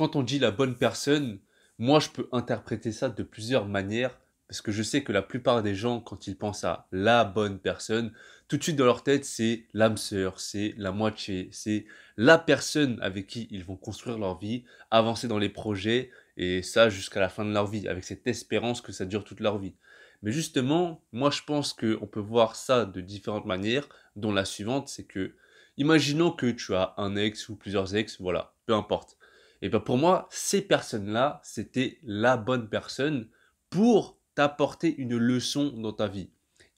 quand on dit la bonne personne, moi je peux interpréter ça de plusieurs manières parce que je sais que la plupart des gens, quand ils pensent à la bonne personne, tout de suite dans leur tête, c'est l'âme sœur, c'est la moitié, c'est la personne avec qui ils vont construire leur vie, avancer dans les projets, et ça jusqu'à la fin de leur vie, avec cette espérance que ça dure toute leur vie. Mais justement, moi je pense qu'on peut voir ça de différentes manières, dont la suivante, c'est que, imaginons que tu as un ex ou plusieurs ex, voilà, peu importe. Et eh bien pour moi, ces personnes-là, c'était la bonne personne pour t'apporter une leçon dans ta vie.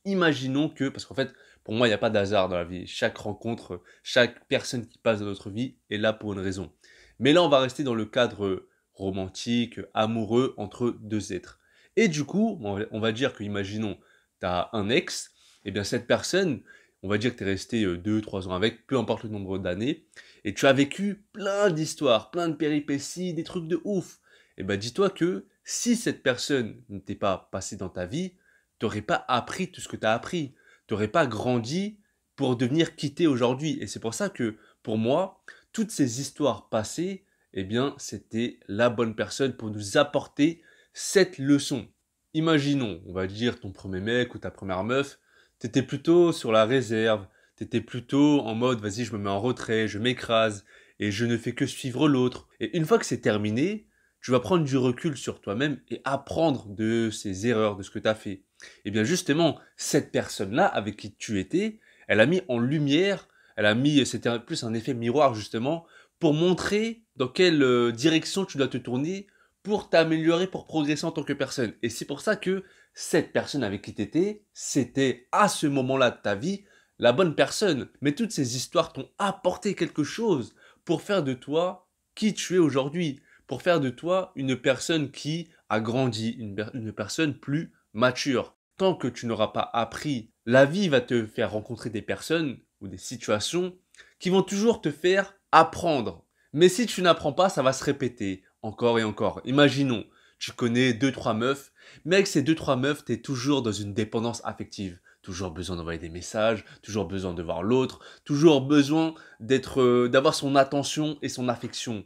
Imaginons que, parce qu'en fait, pour moi, il n'y a pas d'hasard dans la vie. Chaque rencontre, chaque personne qui passe dans notre vie est là pour une raison. Mais là, on va rester dans le cadre romantique, amoureux, entre deux êtres. Et du coup, on va dire que, imaginons, tu as un ex, et eh bien cette personne, on va dire que tu es resté 2-3 euh, ans avec, peu importe le nombre d'années, et tu as vécu plein d'histoires, plein de péripéties, des trucs de ouf. Et eh ben dis-toi que si cette personne n'était pas passée dans ta vie, tu n'aurais pas appris tout ce que tu as appris, tu n'aurais pas grandi pour devenir quitté aujourd'hui. Et c'est pour ça que pour moi, toutes ces histoires passées, eh bien, c'était la bonne personne pour nous apporter cette leçon. Imaginons, on va dire ton premier mec ou ta première meuf, T'étais plutôt sur la réserve, t'étais plutôt en mode vas-y, je me mets en retrait, je m'écrase, et je ne fais que suivre l'autre. Et une fois que c'est terminé, tu vas prendre du recul sur toi-même et apprendre de ces erreurs, de ce que tu as fait. Et eh bien justement, cette personne-là avec qui tu étais, elle a mis en lumière, elle a mis, c'était plus un effet miroir justement, pour montrer dans quelle euh, direction tu dois te tourner pour t'améliorer, pour progresser en tant que personne. Et c'est pour ça que cette personne avec qui tu étais, c'était à ce moment-là de ta vie la bonne personne. Mais toutes ces histoires t'ont apporté quelque chose pour faire de toi qui tu es aujourd'hui, pour faire de toi une personne qui a grandi, une, une personne plus mature. Tant que tu n'auras pas appris, la vie va te faire rencontrer des personnes ou des situations qui vont toujours te faire apprendre. Mais si tu n'apprends pas, ça va se répéter encore et encore. Imaginons, tu connais deux 3 meufs, mais avec ces deux 3 meufs, tu es toujours dans une dépendance affective. Toujours besoin d'envoyer des messages, toujours besoin de voir l'autre, toujours besoin d'être, euh, d'avoir son attention et son affection.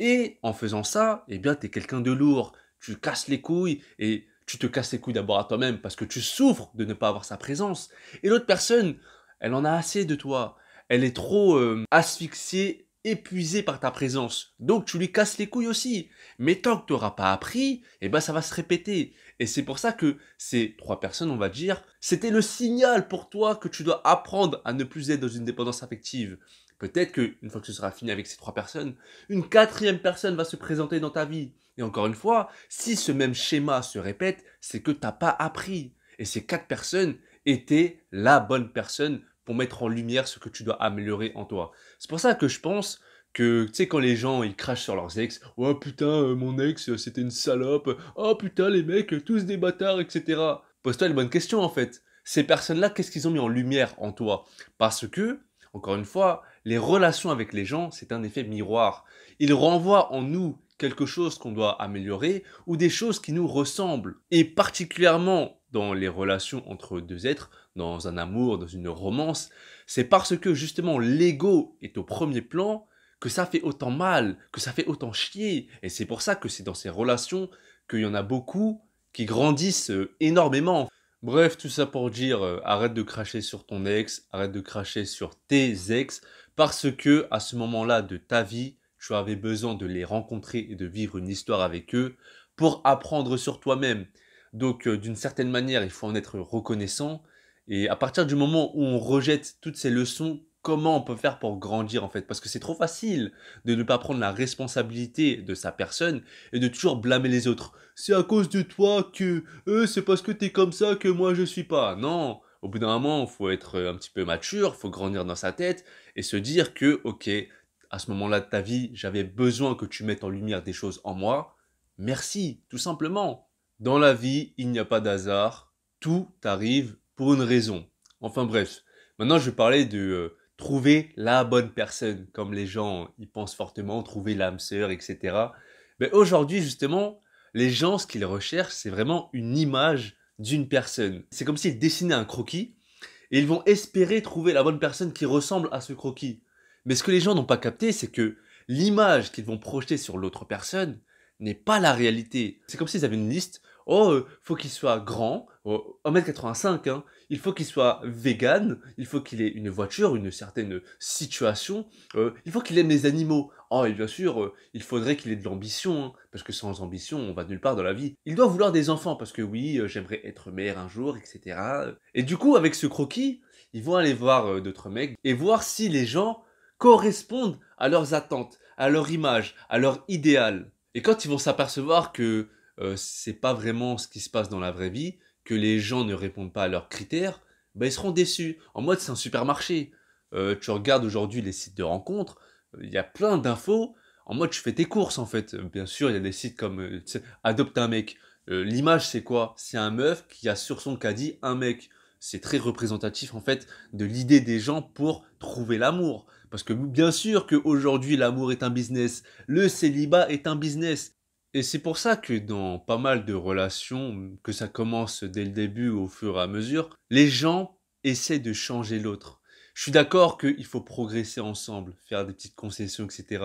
Et en faisant ça, eh bien, tu es quelqu'un de lourd. Tu casses les couilles et tu te casses les couilles d'abord à toi-même parce que tu souffres de ne pas avoir sa présence. Et l'autre personne, elle en a assez de toi. Elle est trop euh, asphyxiée épuisé par ta présence. Donc tu lui casses les couilles aussi. Mais tant que tu n'auras pas appris, eh ben ça va se répéter. Et c'est pour ça que ces trois personnes, on va dire, c'était le signal pour toi que tu dois apprendre à ne plus être dans une dépendance affective. Peut-être qu'une fois que ce sera fini avec ces trois personnes, une quatrième personne va se présenter dans ta vie. Et encore une fois, si ce même schéma se répète, c'est que t'as pas appris. Et ces quatre personnes étaient la bonne personne pour mettre en lumière ce que tu dois améliorer en toi. C'est pour ça que je pense que, tu sais, quand les gens, ils crachent sur leurs ex, « Oh putain, euh, mon ex, euh, c'était une salope. Oh putain, les mecs, euh, tous des bâtards, etc. » Pose-toi les bonnes questions, en fait. Ces personnes-là, qu'est-ce qu'ils ont mis en lumière en toi Parce que, encore une fois, les relations avec les gens, c'est un effet miroir. Ils renvoient en nous quelque chose qu'on doit améliorer ou des choses qui nous ressemblent. Et particulièrement dans les relations entre deux êtres, dans un amour, dans une romance, c'est parce que justement l'ego est au premier plan que ça fait autant mal, que ça fait autant chier. Et c'est pour ça que c'est dans ces relations qu'il y en a beaucoup qui grandissent euh, énormément. Bref, tout ça pour dire euh, arrête de cracher sur ton ex, arrête de cracher sur tes ex, parce que à ce moment-là de ta vie, tu avais besoin de les rencontrer et de vivre une histoire avec eux pour apprendre sur toi-même. Donc euh, d'une certaine manière, il faut en être reconnaissant. Et à partir du moment où on rejette toutes ces leçons, comment on peut faire pour grandir en fait Parce que c'est trop facile de ne pas prendre la responsabilité de sa personne et de toujours blâmer les autres. C'est à cause de toi que euh, c'est parce que t'es comme ça que moi je suis pas. Non, au bout d'un moment, il faut être euh, un petit peu mature, il faut grandir dans sa tête et se dire que ok, à ce moment-là de ta vie, j'avais besoin que tu mettes en lumière des choses en moi. Merci, tout simplement. Dans la vie, il n'y a pas d'hasard. Tout arrive pour une raison. Enfin bref, maintenant je vais parler de euh, trouver la bonne personne, comme les gens y pensent fortement, trouver l'âme sœur, etc. Mais aujourd'hui, justement, les gens, ce qu'ils recherchent, c'est vraiment une image d'une personne. C'est comme s'ils dessinaient un croquis et ils vont espérer trouver la bonne personne qui ressemble à ce croquis. Mais ce que les gens n'ont pas capté, c'est que l'image qu'ils vont projeter sur l'autre personne, n'est pas la réalité. C'est comme s'ils avaient une liste. Oh, il euh, faut qu'il soit grand, oh, 1m85, hein. il faut qu'il soit vegan, il faut qu'il ait une voiture, une certaine situation, euh, il faut qu'il aime les animaux. Oh, et bien sûr, euh, il faudrait qu'il ait de l'ambition, hein, parce que sans ambition, on va nulle part dans la vie. Il doit vouloir des enfants, parce que oui, j'aimerais être mère un jour, etc. Et du coup, avec ce croquis, ils vont aller voir d'autres mecs et voir si les gens correspondent à leurs attentes, à leur image, à leur idéal. Et quand ils vont s'apercevoir que euh, ce n'est pas vraiment ce qui se passe dans la vraie vie, que les gens ne répondent pas à leurs critères, bah, ils seront déçus. En mode, c'est un supermarché. Euh, tu regardes aujourd'hui les sites de rencontres, il y a plein d'infos. En mode, tu fais tes courses en fait. Bien sûr, il y a des sites comme euh, Adopte un mec. L'image, c'est quoi C'est un meuf qui a sur son caddie un mec. C'est très représentatif en fait de l'idée des gens pour trouver l'amour. Parce que bien sûr qu'aujourd'hui l'amour est un business, le célibat est un business. Et c'est pour ça que dans pas mal de relations, que ça commence dès le début au fur et à mesure, les gens essaient de changer l'autre. Je suis d'accord qu'il faut progresser ensemble, faire des petites concessions, etc.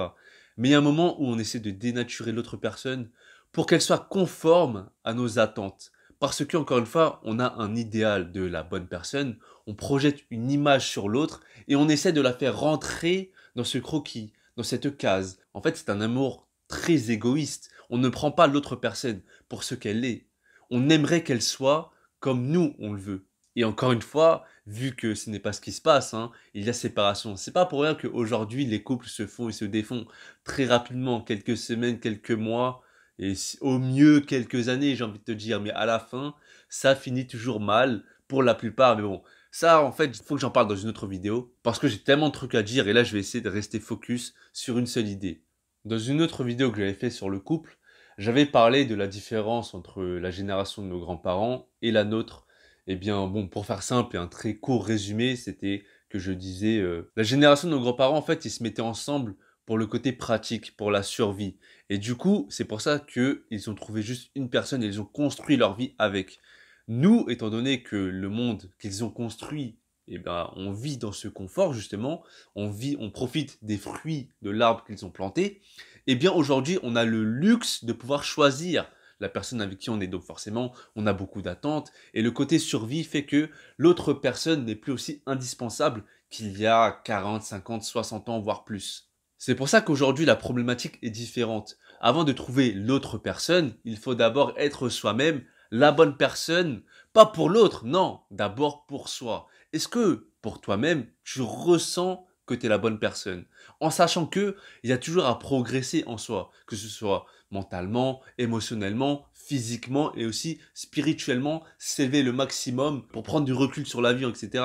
Mais il y a un moment où on essaie de dénaturer l'autre personne pour qu'elle soit conforme à nos attentes, parce que, encore une fois, on a un idéal de la bonne personne, on projette une image sur l'autre et on essaie de la faire rentrer dans ce croquis, dans cette case. En fait, c'est un amour très égoïste. On ne prend pas l'autre personne pour ce qu'elle est. On aimerait qu'elle soit comme nous, on le veut. Et encore une fois, vu que ce n'est pas ce qui se passe, hein, il y a séparation. C'est pas pour rien qu'aujourd'hui les couples se font et se défont très rapidement, quelques semaines, quelques mois, et au mieux quelques années, j'ai envie de te dire, mais à la fin, ça finit toujours mal pour la plupart. Mais bon, ça, en fait, il faut que j'en parle dans une autre vidéo parce que j'ai tellement de trucs à dire et là, je vais essayer de rester focus sur une seule idée. Dans une autre vidéo que j'avais fait sur le couple, j'avais parlé de la différence entre la génération de nos grands-parents et la nôtre. Eh bien, bon, pour faire simple et un très court résumé, c'était que je disais euh, la génération de nos grands-parents, en fait, ils se mettaient ensemble pour le côté pratique, pour la survie. Et du coup, c'est pour ça qu'ils ont trouvé juste une personne et ils ont construit leur vie avec. Nous, étant donné que le monde qu'ils ont construit, eh ben, on vit dans ce confort justement, on vit, on profite des fruits de l'arbre qu'ils ont planté, et eh bien aujourd'hui, on a le luxe de pouvoir choisir la personne avec qui on est. Donc forcément, on a beaucoup d'attentes et le côté survie fait que l'autre personne n'est plus aussi indispensable qu'il y a 40, 50, 60 ans, voire plus. C'est pour ça qu'aujourd'hui la problématique est différente. Avant de trouver l'autre personne, il faut d'abord être soi-même la bonne personne, pas pour l'autre, non, d'abord pour soi. Est-ce que pour toi-même, tu ressens que tu es la bonne personne En sachant que il y a toujours à progresser en soi, que ce soit mentalement, émotionnellement, physiquement et aussi spirituellement, s'élever le maximum pour prendre du recul sur la vie, etc.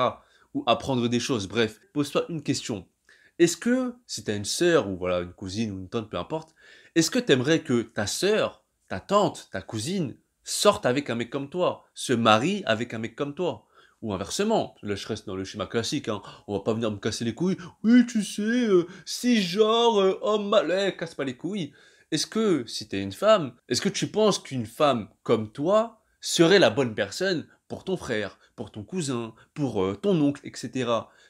Ou apprendre des choses. Bref, pose-toi une question. Est-ce que, si tu as une sœur ou voilà une cousine ou une tante, peu importe, est-ce que t'aimerais que ta sœur, ta tante, ta cousine sorte avec un mec comme toi, se marie avec un mec comme toi ou inversement, là je reste dans le schéma classique, hein, on va pas venir me casser les couilles, oui tu sais, euh, si genre, euh, homme malais, casse pas les couilles. Est-ce que, si t'es une femme, est-ce que tu penses qu'une femme comme toi serait la bonne personne pour ton frère, pour ton cousin, pour euh, ton oncle, etc.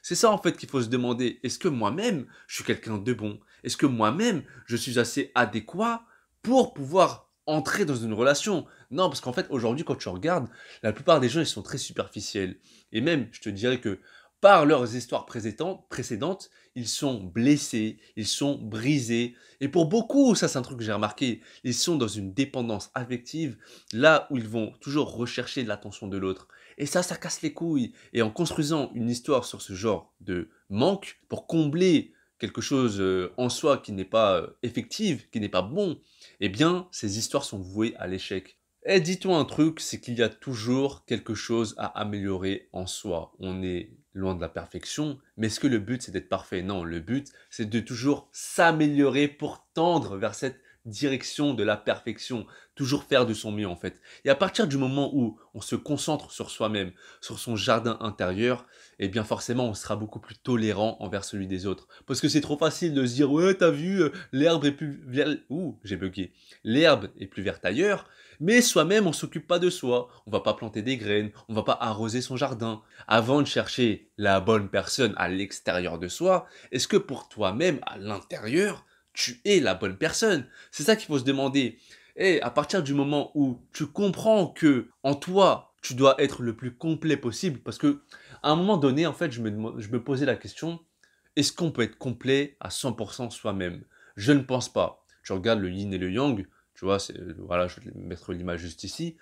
C'est ça en fait qu'il faut se demander. Est-ce que moi-même, je suis quelqu'un de bon Est-ce que moi-même, je suis assez adéquat pour pouvoir entrer dans une relation Non, parce qu'en fait, aujourd'hui, quand tu regardes, la plupart des gens, ils sont très superficiels. Et même, je te dirais que par leurs histoires précédentes, ils sont blessés, ils sont brisés. Et pour beaucoup, ça c'est un truc que j'ai remarqué, ils sont dans une dépendance affective, là où ils vont toujours rechercher l'attention de l'autre. Et ça, ça casse les couilles. Et en construisant une histoire sur ce genre de manque, pour combler quelque chose euh, en soi qui n'est pas euh, effective, qui n'est pas bon, eh bien, ces histoires sont vouées à l'échec. Et eh, dis-toi un truc, c'est qu'il y a toujours quelque chose à améliorer en soi. On est loin de la perfection, mais est-ce que le but c'est d'être parfait Non, le but c'est de toujours s'améliorer pour tendre vers cette direction de la perfection, toujours faire de son mieux en fait. Et à partir du moment où on se concentre sur soi-même, sur son jardin intérieur, eh bien forcément on sera beaucoup plus tolérant envers celui des autres. Parce que c'est trop facile de se dire ouais t'as vu euh, l'herbe est plus ouh j'ai bugué l'herbe est plus verte ailleurs, mais soi-même on s'occupe pas de soi, on va pas planter des graines, on va pas arroser son jardin. Avant de chercher la bonne personne à l'extérieur de soi, est-ce que pour toi-même à l'intérieur tu es la bonne personne. C'est ça qu'il faut se demander. Et eh, à partir du moment où tu comprends que en toi, tu dois être le plus complet possible, parce que à un moment donné, en fait, je me, je posais la question, est-ce qu'on peut être complet à 100% soi-même Je ne pense pas. Tu regardes le yin et le yang, tu vois, voilà, je vais mettre l'image juste ici.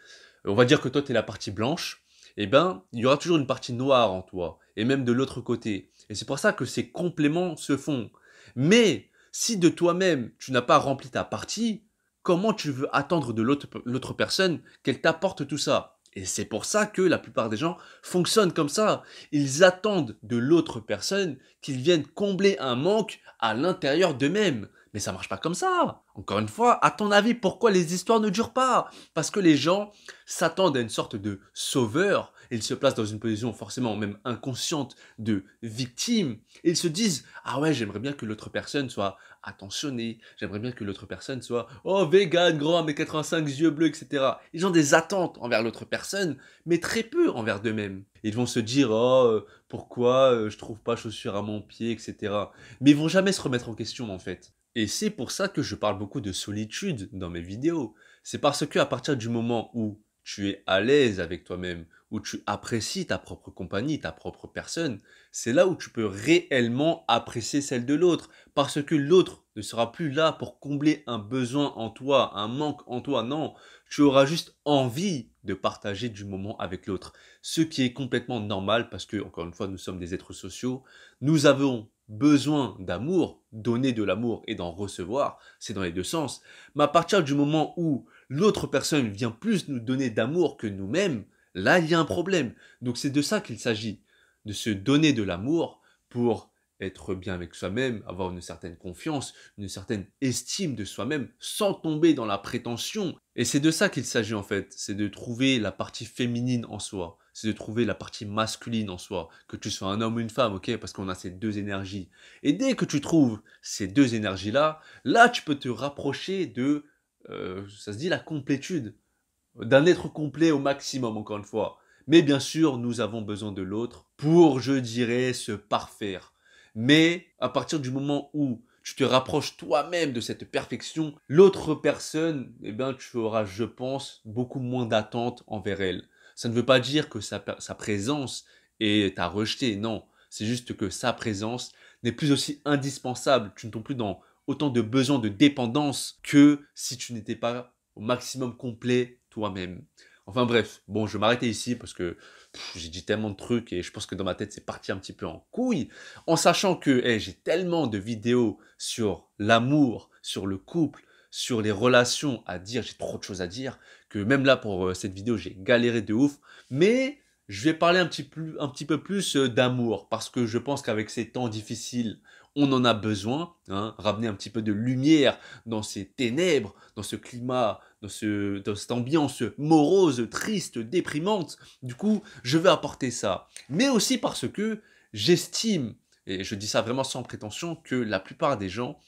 On va dire que toi, tu es la partie blanche, eh ben, il y aura toujours une partie noire en toi, et même de l'autre côté. Et c'est pour ça que ces compléments se font. Mais si de toi-même, tu n'as pas rempli ta partie, comment tu veux attendre de l'autre personne qu'elle t'apporte tout ça Et c'est pour ça que la plupart des gens fonctionnent comme ça. Ils attendent de l'autre personne qu'ils viennent combler un manque à l'intérieur d'eux-mêmes. Mais ça marche pas comme ça. Encore une fois, à ton avis, pourquoi les histoires ne durent pas Parce que les gens s'attendent à une sorte de sauveur ils se placent dans une position forcément même inconsciente de victime. ils se disent Ah ouais, j'aimerais bien que l'autre personne soit attentionnée, j'aimerais bien que l'autre personne soit Oh, vegan, grand, mais 85 yeux bleus, etc. Ils ont des attentes envers l'autre personne, mais très peu envers d'eux-mêmes. Ils vont se dire Oh, euh, pourquoi euh, je trouve pas chaussures à mon pied, etc. Mais ils vont jamais se remettre en question en fait. Et c'est pour ça que je parle beaucoup de solitude dans mes vidéos. C'est parce que à partir du moment où tu es à l'aise avec toi-même, où tu apprécies ta propre compagnie, ta propre personne, c'est là où tu peux réellement apprécier celle de l'autre, parce que l'autre ne sera plus là pour combler un besoin en toi, un manque en toi, non, tu auras juste envie de partager du moment avec l'autre, ce qui est complètement normal, parce que, encore une fois, nous sommes des êtres sociaux, nous avons besoin d'amour, donner de l'amour et d'en recevoir, c'est dans les deux sens, mais à partir du moment où l'autre personne vient plus nous donner d'amour que nous-mêmes, là, il y a un problème. Donc c'est de ça qu'il s'agit, de se donner de l'amour pour être bien avec soi-même, avoir une certaine confiance, une certaine estime de soi-même, sans tomber dans la prétention. Et c'est de ça qu'il s'agit en fait, c'est de trouver la partie féminine en soi, c'est de trouver la partie masculine en soi, que tu sois un homme ou une femme, ok, parce qu'on a ces deux énergies. Et dès que tu trouves ces deux énergies-là, là tu peux te rapprocher de, euh, ça se dit, la complétude d'un être complet au maximum, encore une fois. Mais bien sûr, nous avons besoin de l'autre pour, je dirais, se parfaire. Mais à partir du moment où tu te rapproches toi-même de cette perfection, l'autre personne, eh bien, tu auras, je pense, beaucoup moins d'attentes envers elle. Ça ne veut pas dire que sa, présence est à rejeter, non. C'est juste que sa présence n'est plus aussi indispensable. Tu ne tombes plus dans autant de besoins de dépendance que si tu n'étais pas au maximum complet toi-même. Enfin bref, bon, je vais m'arrêter ici parce que j'ai dit tellement de trucs et je pense que dans ma tête, c'est parti un petit peu en couille. En sachant que eh, j'ai tellement de vidéos sur l'amour, sur le couple, sur les relations à dire, j'ai trop de choses à dire, que même là pour euh, cette vidéo, j'ai galéré de ouf. Mais je vais parler un petit, un petit peu plus euh, d'amour parce que je pense qu'avec ces temps difficiles, on en a besoin. Hein, ramener un petit peu de lumière dans ces ténèbres, dans ce climat dans, cette ambiance morose, triste, déprimante. Du coup, je veux apporter ça. Mais aussi parce que j'estime, et je dis ça vraiment sans prétention, que la plupart des gens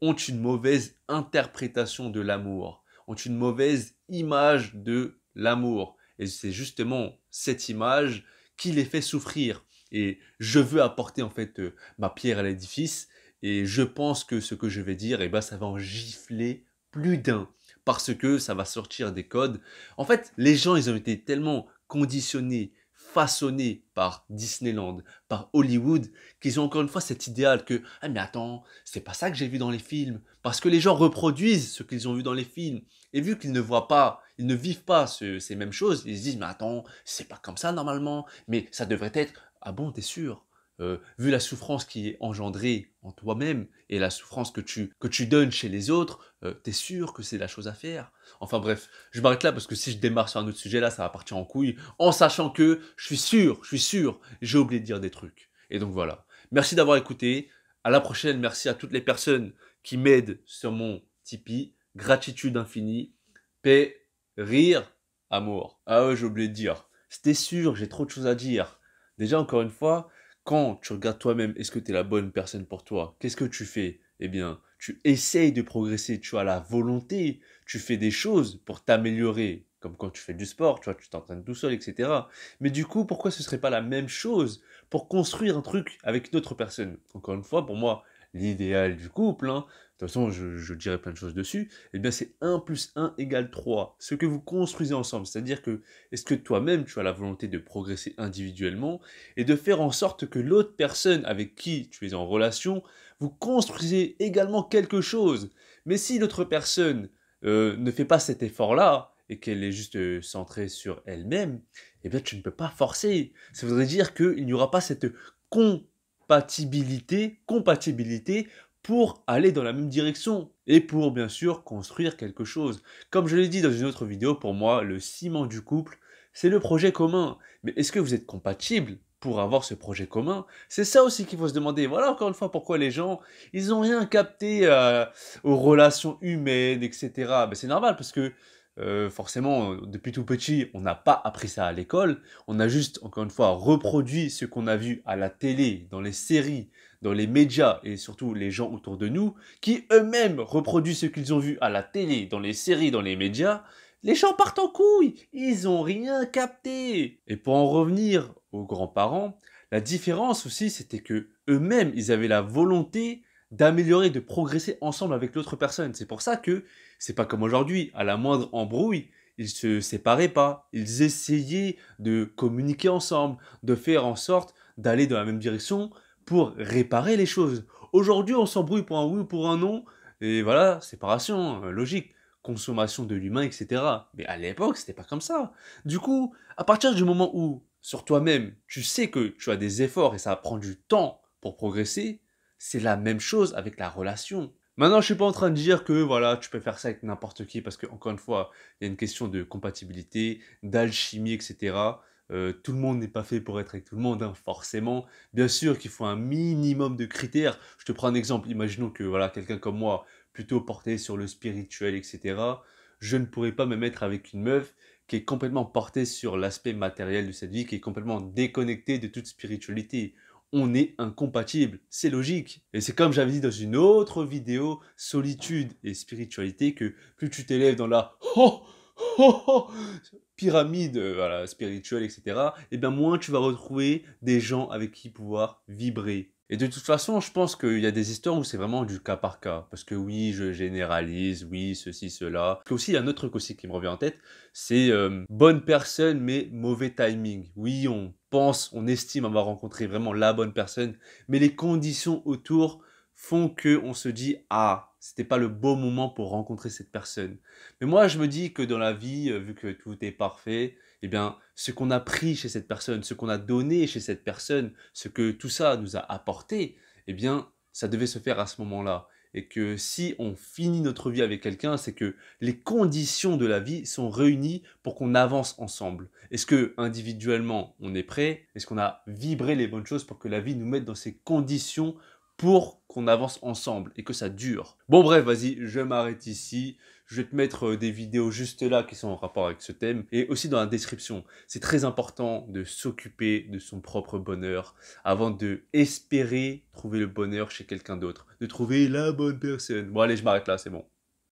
ont une mauvaise interprétation de l'amour, ont une mauvaise image de l'amour. Et c'est justement cette image qui les fait souffrir. Et je veux apporter en fait ma pierre à l'édifice. Et je pense que ce que je vais dire, eh ben, ça va en gifler plus d'un parce que ça va sortir des codes. En fait, les gens, ils ont été tellement conditionnés, façonnés par Disneyland, par Hollywood, qu'ils ont encore une fois cet idéal que ah mais attends, c'est pas ça que j'ai vu dans les films, parce que les gens reproduisent ce qu'ils ont vu dans les films, et vu qu'ils ne voient pas, ils ne vivent pas ces mêmes choses, ils se disent mais attends, c'est pas comme ça normalement, mais ça devrait être ah bon t'es sûr euh, vu la souffrance qui est engendrée en toi-même et la souffrance que tu, donnes chez les autres, tu euh, t'es sûr que c'est la chose à faire. Enfin bref, je m'arrête là parce que si je démarre sur un autre sujet, là, ça va partir en couille, en sachant que je suis sûr, je suis sûr, j'ai oublié de dire des trucs. Et donc voilà. Merci d'avoir écouté. À la prochaine. Merci à toutes les personnes qui m'aident sur mon Tipeee. Gratitude infinie. Paix, rire, amour. Ah ouais, j'ai oublié de dire. C'était sûr, j'ai trop de choses à dire. Déjà, encore une fois, quand tu regardes toi-même, est-ce que tu es la bonne personne pour toi Qu'est-ce que tu fais Eh bien, tu essayes de progresser, tu as la volonté, tu fais des choses pour t'améliorer, comme quand tu fais du sport, tu vois, tu t'entraînes tout seul, etc. Mais du coup, pourquoi ce serait pas la même chose pour construire un truc avec une autre personne Encore une fois, pour moi, l'idéal du couple, hein, de toute façon, je, dirais plein de choses dessus, et eh bien c'est 1 plus 1 égale 3. Ce que vous construisez ensemble, c'est-à-dire que est-ce que toi-même tu as la volonté de progresser individuellement et de faire en sorte que l'autre personne avec qui tu es en relation, vous construisez également quelque chose. Mais si l'autre personne euh, ne fait pas cet effort-là et qu'elle est juste euh, centrée sur elle-même, et eh bien tu ne peux pas forcer. Ça voudrait dire qu'il n'y aura pas cette compatibilité, compatibilité pour aller dans la même direction et pour bien sûr construire quelque chose. Comme je l'ai dit dans une autre vidéo, pour moi, le ciment du couple, c'est le projet commun. Mais est-ce que vous êtes compatible pour avoir ce projet commun C'est ça aussi qu'il faut se demander. Voilà encore une fois pourquoi les gens, ils n'ont rien capté euh, aux relations humaines, etc. Ben, c'est normal parce que euh, forcément, depuis tout petit, on n'a pas appris ça à l'école. On a juste, encore une fois, reproduit ce qu'on a vu à la télé, dans les séries, dans les médias et surtout les gens autour de nous, qui eux-mêmes reproduisent ce qu'ils ont vu à la télé, dans les séries, dans les médias, les gens partent en couille, ils ont rien capté. Et pour en revenir aux grands-parents, la différence aussi c'était que eux-mêmes ils avaient la volonté d'améliorer, de progresser ensemble avec l'autre personne. C'est pour ça que c'est pas comme aujourd'hui, à la moindre embrouille, ils se séparaient pas, ils essayaient de communiquer ensemble, de faire en sorte d'aller dans la même direction pour réparer les choses. Aujourd'hui, on s'embrouille pour un oui ou pour un non, et voilà, séparation, euh, logique, consommation de l'humain, etc. Mais à l'époque, c'était pas comme ça. Du coup, à partir du moment où, sur toi-même, tu sais que tu as des efforts et ça prend du temps pour progresser, c'est la même chose avec la relation. Maintenant, je suis pas en train de dire que voilà, tu peux faire ça avec n'importe qui parce que encore une fois, il y a une question de compatibilité, d'alchimie, etc. Euh, tout le monde n'est pas fait pour être avec tout le monde, hein, forcément. Bien sûr qu'il faut un minimum de critères. Je te prends un exemple. Imaginons que voilà quelqu'un comme moi, plutôt porté sur le spirituel, etc. Je ne pourrais pas me mettre avec une meuf qui est complètement portée sur l'aspect matériel de cette vie, qui est complètement déconnectée de toute spiritualité. On est incompatible, c'est logique. Et c'est comme j'avais dit dans une autre vidéo, solitude et spiritualité, que plus tu t'élèves dans la oh, oh, oh, pyramide euh, spirituelle, etc., et eh bien moins tu vas retrouver des gens avec qui pouvoir vibrer. Et de toute façon, je pense qu'il y a des histoires où c'est vraiment du cas par cas. Parce que oui, je généralise, oui, ceci, cela. Puis aussi, il y a un autre truc aussi qui me revient en tête, c'est euh, bonne personne mais mauvais timing. Oui, on pense, on estime avoir rencontré vraiment la bonne personne, mais les conditions autour font que on se dit ah n'était pas le beau moment pour rencontrer cette personne. Mais moi, je me dis que dans la vie, euh, vu que tout est parfait, eh bien, ce qu'on a pris chez cette personne, ce qu'on a donné chez cette personne, ce que tout ça nous a apporté, eh bien, ça devait se faire à ce moment-là. Et que si on finit notre vie avec quelqu'un, c'est que les conditions de la vie sont réunies pour qu'on avance ensemble. Est-ce que individuellement on est prêt Est-ce qu'on a vibré les bonnes choses pour que la vie nous mette dans ces conditions pour qu'on avance ensemble et que ça dure. Bon bref, vas-y, je m'arrête ici. Je vais te mettre euh, des vidéos juste là qui sont en rapport avec ce thème et aussi dans la description. C'est très important de s'occuper de son propre bonheur avant de espérer trouver le bonheur chez quelqu'un d'autre, de trouver la bonne personne. Bon allez, je m'arrête là, c'est bon.